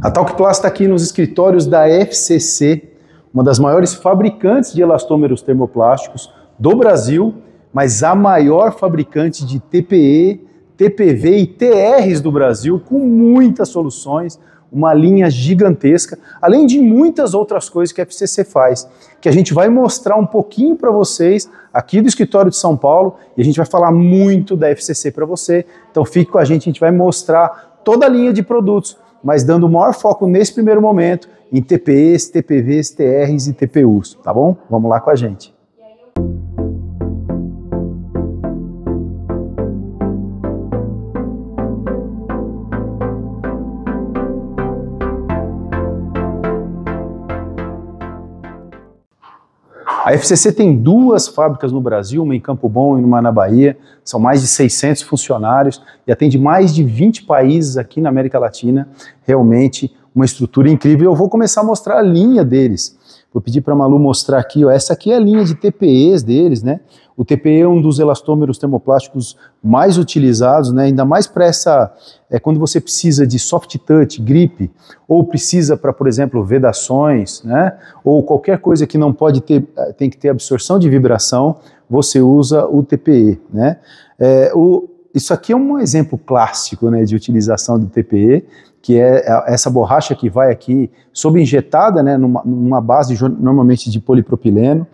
A Talkplast está aqui nos escritórios da FCC, uma das maiores fabricantes de elastômeros termoplásticos do Brasil, mas a maior fabricante de TPE, TPV e TRs do Brasil, com muitas soluções, uma linha gigantesca, além de muitas outras coisas que a FCC faz, que a gente vai mostrar um pouquinho para vocês aqui do escritório de São Paulo e a gente vai falar muito da FCC para você. Então fique com a gente, a gente vai mostrar toda a linha de produtos, mas dando maior foco nesse primeiro momento em TPEs, TPVs, TRs e TPUs, tá bom? Vamos lá com a gente. A FCC tem duas fábricas no Brasil, uma em Campo Bom e uma na Bahia. São mais de 600 funcionários e atende mais de 20 países aqui na América Latina. Realmente uma estrutura incrível. Eu vou começar a mostrar a linha deles. Vou pedir para a Malu mostrar aqui, ó, essa aqui é a linha de TPEs deles, né? O TPE é um dos elastômeros termoplásticos mais utilizados, né? ainda mais para essa, é, quando você precisa de soft touch, grip, ou precisa para, por exemplo, vedações, né? ou qualquer coisa que não pode ter, eh, tem que ter absorção de vibração, você usa o TPE. Né? É, o, isso aqui é um exemplo clássico né, de utilização do TPE, que é, é essa borracha que vai aqui, sob-injetada né, numa, numa, base normalmente de polipropileno.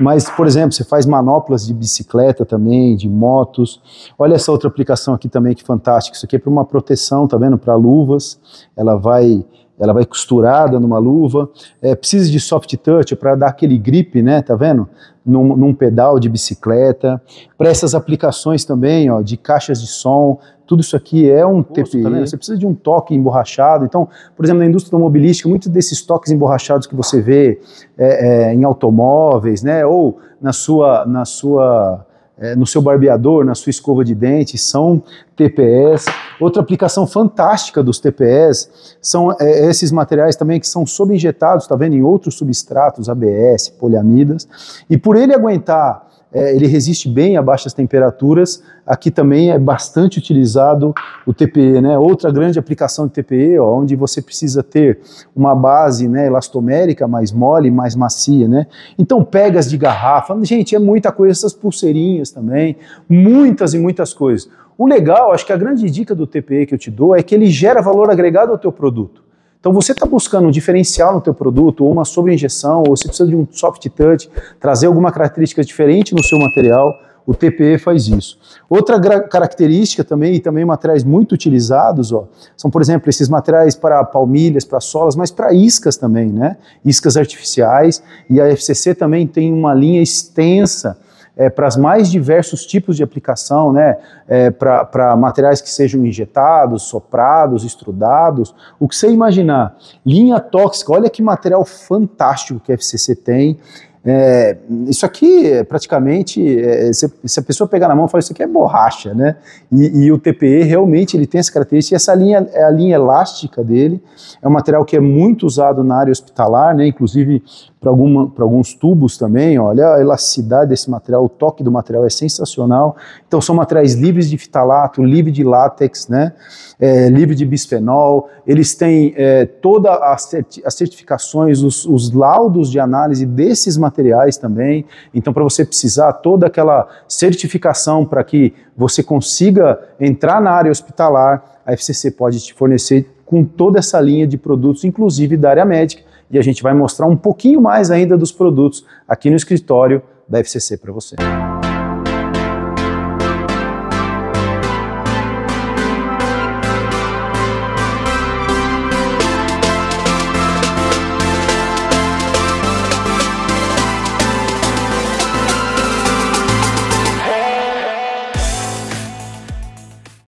Mas, por exemplo, você faz manoplas de bicicleta também, de motos. Olha essa outra aplicação aqui também que fantástica. Isso aqui é para uma proteção, tá vendo? Para luvas. Ela vai ela vai costurada numa luva, é, precisa de soft touch é para dar aquele grip, né, tá vendo? Num, num pedal de bicicleta, para essas aplicações também, ó, de caixas de som, tudo isso aqui é um TPS. TPI, tá você precisa de um toque emborrachado. Então, por exemplo, na indústria automobilística, muitos desses toques emborrachados que você vê é, é, em automóveis, né, ou na sua, na sua, é, no seu barbeador, na sua escova de dente, são TPS. Outra aplicação fantástica dos TPS são é, é esses materiais também que são subinjetados, está vendo, em outros substratos, ABS, poliamidas, e por ele aguentar é, ele resiste bem a baixas temperaturas. Aqui também é bastante utilizado o TPE, né? Outra grande aplicação de TPE, ó, onde você precisa ter uma base né, elastomérica mais mole, mais macia, né? Então pegas de garrafa, gente, é muita coisa, essas pulseirinhas também, muitas e muitas coisas. O legal, acho que a grande dica do TPE que eu te dou é que ele gera valor agregado ao teu produto. Então você está buscando um diferencial no teu produto, ou uma sobreinjeção, ou você precisa de um soft touch, trazer alguma característica diferente no seu material, o TPE faz isso. Outra característica também, e também materiais muito utilizados, ó, são, por exemplo, esses materiais para palmilhas, para solas, mas para iscas também, né? Iscas artificiais. E a FCC também tem uma linha extensa é, para os mais diversos tipos de aplicação, né, é, para materiais que sejam injetados, soprados, estrudados, o que você imaginar. Linha tóxica, olha que material fantástico que a FCC tem é, isso aqui praticamente, é, se, se, a pessoa pegar na mão e falar, isso aqui é borracha, né? E, e, o TPE realmente ele tem essa característica, e essa linha, é a linha elástica dele é um material que é muito usado na área hospitalar, né? Inclusive para alguns tubos também, olha a elasticidade desse material, o toque do material é sensacional. Então são materiais livres de fitalato, livre de látex, né? É, livre de bisfenol, eles têm é, todas as certificações, os, os laudos de análise desses materiais materiais também. Então, para você precisar toda aquela certificação para que você consiga entrar na área hospitalar, a FCC pode te fornecer com toda essa linha de produtos, inclusive da área médica. E a gente vai mostrar um pouquinho mais ainda dos produtos aqui no escritório da FCC para você.